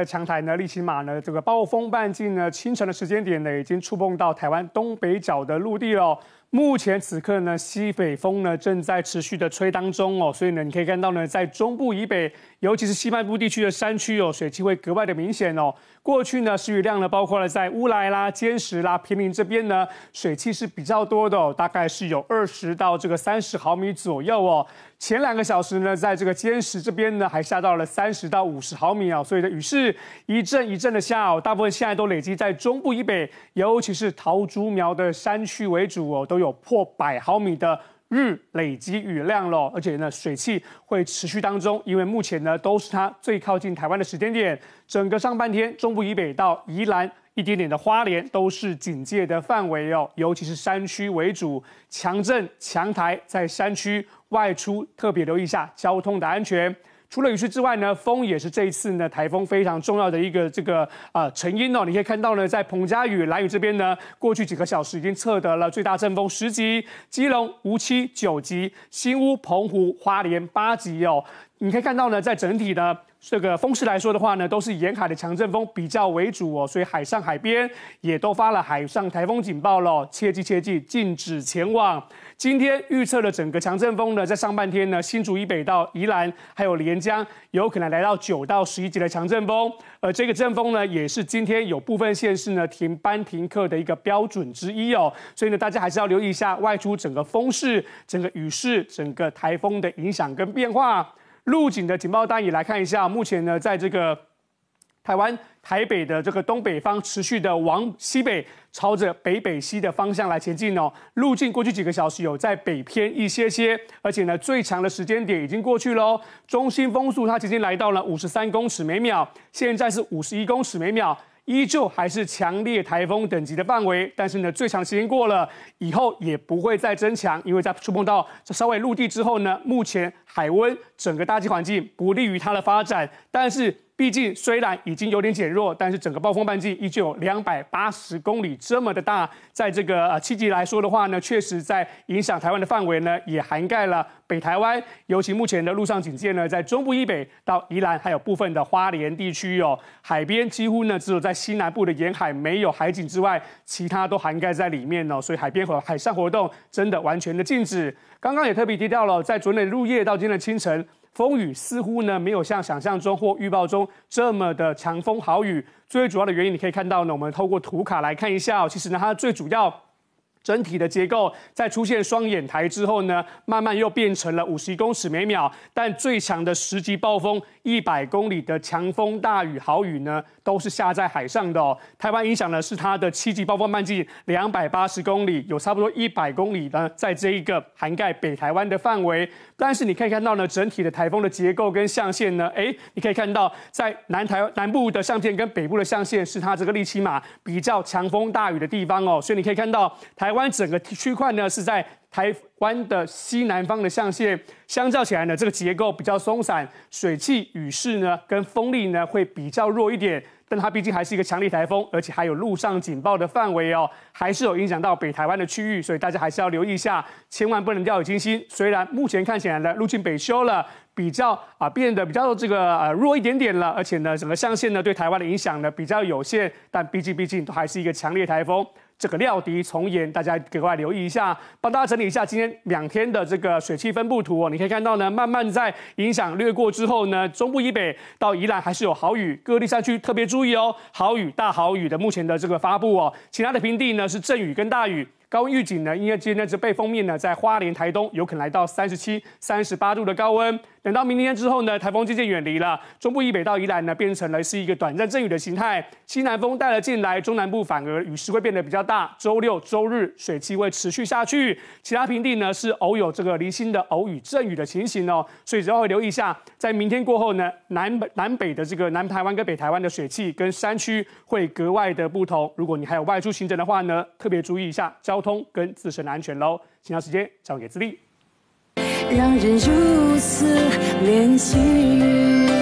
在强台呢，利奇马呢，这个暴风半径呢，清晨的时间点呢，已经触碰到台湾东北角的陆地了。目前此刻呢，西北风呢正在持续的吹当中哦，所以呢，你可以看到呢，在中部以北，尤其是西半部地区的山区哦，水汽会格外的明显哦。过去呢，是雨量呢，包括了在乌来啦、坚石啦、平林这边呢，水汽是比较多的，大概是有二十到这个三十毫米左右哦。前两个小时呢，在这个坚石这边呢，还下到了三十到五十毫米啊，所以呢，雨是一阵一阵的下，哦，大部分现在都累积在中部以北，尤其是桃竹苗的山区为主哦，都有破百毫米的日累积雨量了，而且呢，水汽会持续当中，因为目前呢，都是它最靠近台湾的时间点，整个上半天，中部以北到宜兰。一点点的花莲都是警戒的范围哦，尤其是山区为主，强震强台在山区外出特别留意一下交通的安全。除了雨势之外呢，风也是这次呢台风非常重要的一个这个啊成因哦。你可以看到呢，在彭佳屿、蓝屿这边呢，过去几个小时已经测得了最大阵风十级，基隆无期九级，新屋、澎湖、花莲八级哦。你可以看到呢，在整体的。这个风势来说的话呢，都是沿海的强阵风比较为主哦，所以海上海边也都发了海上台风警报了，切记切记，禁止前往。今天预测的整个强阵风呢，在上半天呢，新竹以北到宜兰还有连江，有可能来到九到十一级的强阵风，而这个阵风呢，也是今天有部分县市呢停班停课的一个标准之一哦，所以呢，大家还是要留意一下外出整个风势、整个雨势、整个台风的影响跟变化。路警的警报单，也来看一下。目前呢，在这个台湾台北的这个东北方，持续的往西北，朝着北北西的方向来前进哦。路径过去几个小时有在北偏一些些，而且呢，最强的时间点已经过去喽。中心风速它已经来到了五十三公尺每秒，现在是五十一公尺每秒。依旧还是强烈台风等级的范围，但是呢，最强时间过了以后也不会再增强，因为在触碰到稍微陆地之后呢，目前海温整个大气环境不利于它的发展，但是。毕竟虽然已经有点减弱，但是整个暴风半径依旧有两百八十公里这么的大，在这个呃气迹来说的话呢，确实在影响台湾的范围呢，也涵盖了北台湾，尤其目前的陆上警戒呢，在中部以北到宜兰，还有部分的花莲地区哦，海边几乎呢只有在西南部的沿海没有海警之外，其他都涵盖在里面哦，所以海边和海上活动真的完全的禁止。刚刚也特别提到了，在昨点入夜到今天的清晨。风雨似乎呢，没有像想象中或预报中这么的强风豪雨。最主要的原因，你可以看到呢，我们透过图卡来看一下，其实呢，它最主要。整体的结构在出现双眼台之后呢，慢慢又变成了五十公尺每秒，但最强的十级暴风、一百公里的强风大雨豪雨呢，都是下在海上的哦。台湾影响呢是它的七级暴风半径两百八十公里，有差不多一百公里呢在这一个涵盖北台湾的范围。但是你可以看到呢，整体的台风的结构跟象限呢，哎，你可以看到在南台南部的象限跟北部的象限是它这个利奇马比较强风大雨的地方哦。所以你可以看到台。台湾整个区块呢是在台湾的西南方的象限，相较起来呢，这个结构比较松散，水气、雨势呢跟风力呢会比较弱一点，但它毕竟还是一个强力台风，而且还有路上警报的范围哦，还是有影响到北台湾的区域，所以大家还是要留意一下，千万不能掉以轻心。虽然目前看起来呢，路径北修了。比较啊，变得比较这个呃弱一点点了，而且呢，整个象限呢对台湾的影响呢比较有限，但毕竟毕竟都还是一个强烈台风，这个料敌从言，大家格外留意一下，帮大家整理一下今天两天的这个水汽分布图哦，你可以看到呢，慢慢在影响掠过之后呢，中部以北到宜兰还是有豪雨，各地山区特别注意哦，豪雨大豪雨的目前的这个发布哦，其他的平地呢是阵雨跟大雨。高温预警呢，因为今天这被封面呢，在花莲、台东有可能来到三十七、三十八度的高温。等到明天之后呢，台风渐渐远离了，中部以北到以南呢，变成了是一个短暂阵雨的形态。西南风带了进来，中南部反而雨势会变得比较大。周六、周日水气会持续下去，其他平地呢是偶有这个离心的偶雨阵雨的情形哦。所以只要留意一下，在明天过后呢，南南北的这个南台湾跟北台湾的水汽跟山区会格外的不同。如果你还有外出行程的话呢，特别注意一下。交交通跟自身的安全喽，其他时间交给怜惜。